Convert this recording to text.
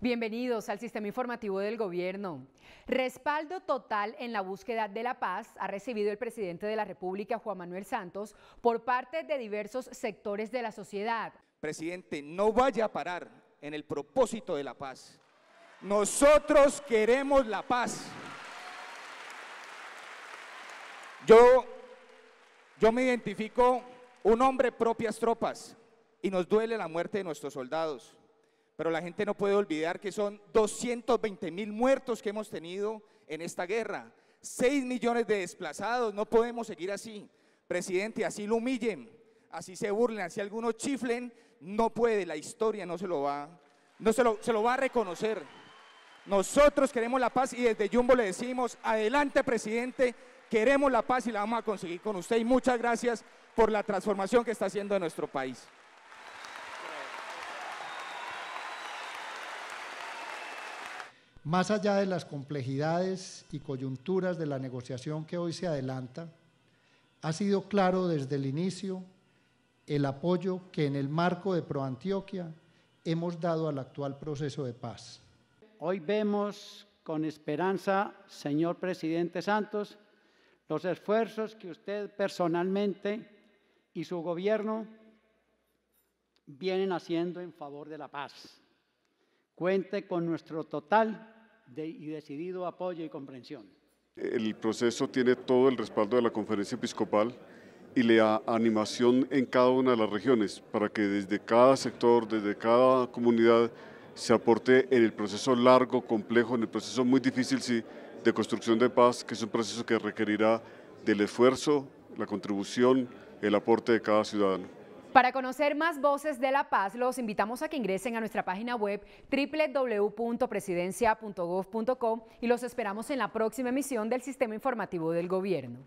Bienvenidos al sistema informativo del gobierno. Respaldo total en la búsqueda de la paz ha recibido el presidente de la República, Juan Manuel Santos, por parte de diversos sectores de la sociedad. Presidente, no vaya a parar en el propósito de la paz. Nosotros queremos la paz. Yo, yo me identifico un hombre, propias tropas. Y nos duele la muerte de nuestros soldados. Pero la gente no puede olvidar que son 220 mil muertos que hemos tenido en esta guerra. 6 millones de desplazados. No podemos seguir así. Presidente, así lo humillen, así se burlen, así algunos chiflen. No puede, la historia no se lo va, no se lo, va a reconocer. Nosotros queremos la paz y desde Jumbo le decimos, adelante presidente, queremos la paz y la vamos a conseguir con usted. Y muchas gracias por la transformación que está haciendo en nuestro país. Más allá de las complejidades y coyunturas de la negociación que hoy se adelanta, ha sido claro desde el inicio el apoyo que en el marco de ProAntioquia hemos dado al actual proceso de paz. Hoy vemos con esperanza, señor presidente Santos, los esfuerzos que usted personalmente y su gobierno vienen haciendo en favor de la paz. Cuente con nuestro total de, y decidido apoyo y comprensión. El proceso tiene todo el respaldo de la conferencia episcopal y la animación en cada una de las regiones para que desde cada sector, desde cada comunidad se aporte en el proceso largo, complejo, en el proceso muy difícil de construcción de paz, que es un proceso que requerirá del esfuerzo, la contribución, el aporte de cada ciudadano. Para conocer más voces de la paz, los invitamos a que ingresen a nuestra página web www.presidencia.gov.com y los esperamos en la próxima emisión del Sistema Informativo del Gobierno.